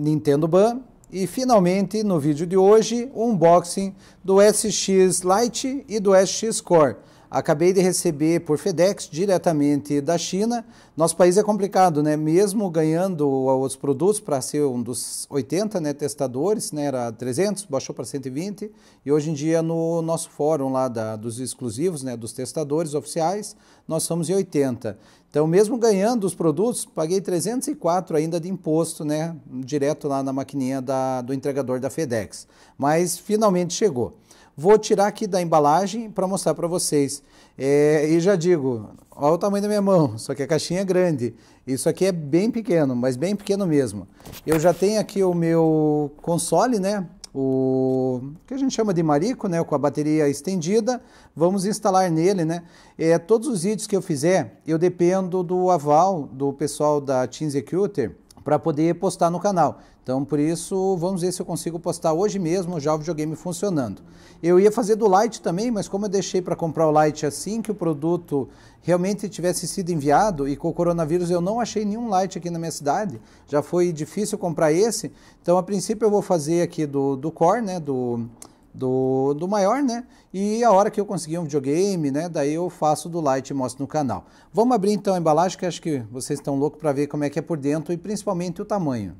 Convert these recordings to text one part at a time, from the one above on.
Nintendo Ban e finalmente no vídeo de hoje o unboxing do SX Lite e do SX Core. Acabei de receber por FedEx diretamente da China. Nosso país é complicado, né? Mesmo ganhando os produtos para ser um dos 80 né, testadores, né, era 300, baixou para 120. E hoje em dia, no nosso fórum lá da, dos exclusivos, né, dos testadores oficiais, nós somos em 80. Então, mesmo ganhando os produtos, paguei 304 ainda de imposto, né? Direto lá na maquininha da, do entregador da FedEx. Mas finalmente chegou. Vou tirar aqui da embalagem para mostrar para vocês. É, e já digo, olha o tamanho da minha mão, só que a caixinha é grande. Isso aqui é bem pequeno, mas bem pequeno mesmo. Eu já tenho aqui o meu console, né? o que a gente chama de marico, né, com a bateria estendida, vamos instalar nele, né? É, todos os vídeos que eu fizer, eu dependo do aval do pessoal da Team Executor, para poder postar no canal. Então, por isso, vamos ver se eu consigo postar hoje mesmo já o videogame funcionando. Eu ia fazer do light também, mas como eu deixei para comprar o light assim que o produto realmente tivesse sido enviado e com o coronavírus eu não achei nenhum light aqui na minha cidade, já foi difícil comprar esse, então a princípio eu vou fazer aqui do, do Core, né, do do, do maior, né? E a hora que eu conseguir um videogame, né? Daí eu faço do light e mostro no canal. Vamos abrir então a embalagem, que acho que vocês estão loucos para ver como é que é por dentro e principalmente o tamanho.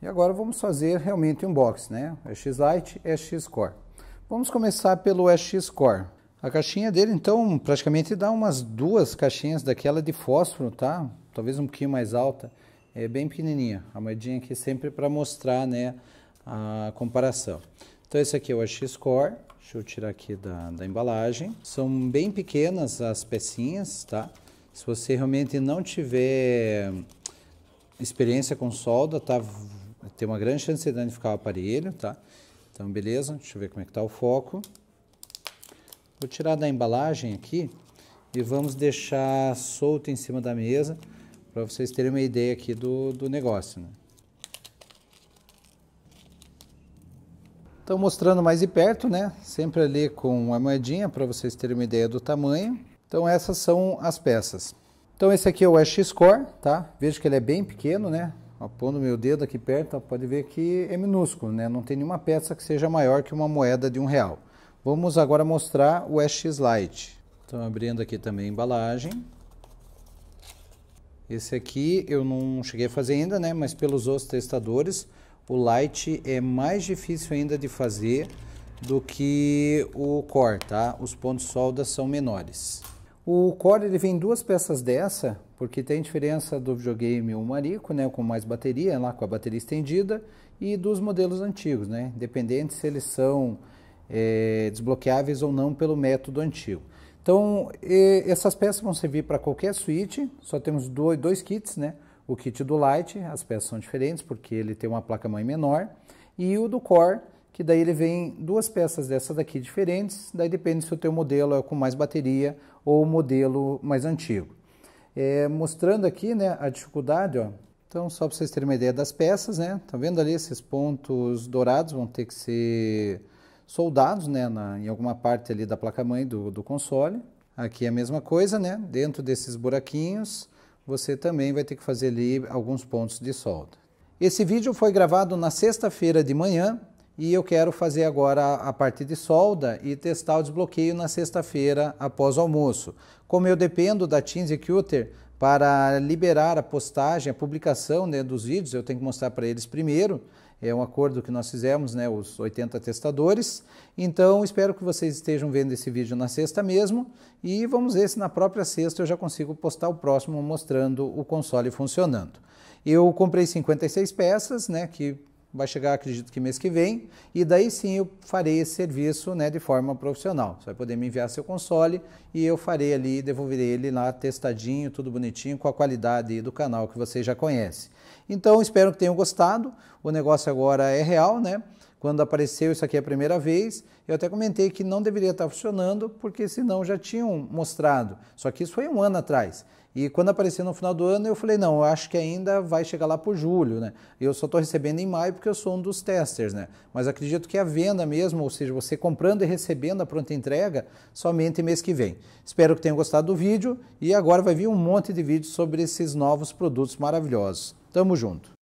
E agora vamos fazer realmente um box, né? EX Lite, X Core. Vamos começar pelo SX Core. A caixinha dele, então, praticamente dá umas duas caixinhas daquela de fósforo, tá? Talvez um pouquinho mais alta. É bem pequenininha. A moedinha aqui sempre para mostrar, né, a comparação. Então esse aqui é o X-Core. Deixa eu tirar aqui da, da embalagem. São bem pequenas as pecinhas, tá? Se você realmente não tiver experiência com solda, tá? Tem uma grande chance de danificar o aparelho, tá? Então, beleza. Deixa eu ver como é que tá o foco. Vou tirar da embalagem aqui e vamos deixar solto em cima da mesa para vocês terem uma ideia aqui do, do negócio, né? Estão mostrando mais de perto, né? Sempre ali com a moedinha para vocês terem uma ideia do tamanho. Então, essas são as peças. Então, esse aqui é o Ash Score, tá? Vejo que ele é bem pequeno, né? pondo meu dedo aqui perto, pode ver que é minúsculo, né? Não tem nenhuma peça que seja maior que uma moeda de um real. Vamos agora mostrar o Ash Slide. Então, abrindo aqui também a embalagem. Esse aqui eu não cheguei a fazer ainda, né? Mas pelos outros testadores, o light é mais difícil ainda de fazer do que o core, tá? Os pontos solda são menores. O core ele vem duas peças dessa, porque tem diferença do videogame o Marico, né, com mais bateria, lá com a bateria estendida, e dos modelos antigos, né, independente se eles são é, desbloqueáveis ou não pelo método antigo. Então, e, essas peças vão servir para qualquer suíte, só temos dois, dois kits, né, o kit do Light, as peças são diferentes porque ele tem uma placa-mãe menor. E o do Core, que daí ele vem duas peças dessa daqui diferentes. Daí depende se o teu modelo é com mais bateria ou o modelo mais antigo. É, mostrando aqui né, a dificuldade, ó. Então, só para vocês terem uma ideia das peças, né? estão tá vendo ali esses pontos dourados vão ter que ser soldados, né? Na, em alguma parte ali da placa-mãe do, do console. Aqui é a mesma coisa, né? Dentro desses buraquinhos, você também vai ter que fazer ali alguns pontos de solda. Esse vídeo foi gravado na sexta-feira de manhã e eu quero fazer agora a parte de solda e testar o desbloqueio na sexta-feira após o almoço. Como eu dependo da Teamsecuter para liberar a postagem, a publicação né, dos vídeos, eu tenho que mostrar para eles primeiro é um acordo que nós fizemos, né, os 80 testadores. Então, espero que vocês estejam vendo esse vídeo na sexta mesmo e vamos ver se na própria sexta eu já consigo postar o próximo mostrando o console funcionando. Eu comprei 56 peças, né, que vai chegar, acredito que mês que vem, e daí sim eu farei esse serviço né, de forma profissional. Você vai poder me enviar seu console e eu farei ali, devolverei ele lá testadinho, tudo bonitinho, com a qualidade do canal que você já conhece. Então, espero que tenham gostado. O negócio agora é real, né? Quando apareceu isso aqui a primeira vez, eu até comentei que não deveria estar funcionando, porque senão já tinham mostrado. Só que isso foi um ano atrás. E quando apareceu no final do ano, eu falei, não, eu acho que ainda vai chegar lá por julho, né? Eu só estou recebendo em maio porque eu sou um dos testers, né? Mas acredito que a venda mesmo, ou seja, você comprando e recebendo a pronta entrega, somente mês que vem. Espero que tenham gostado do vídeo e agora vai vir um monte de vídeos sobre esses novos produtos maravilhosos. Tamo junto!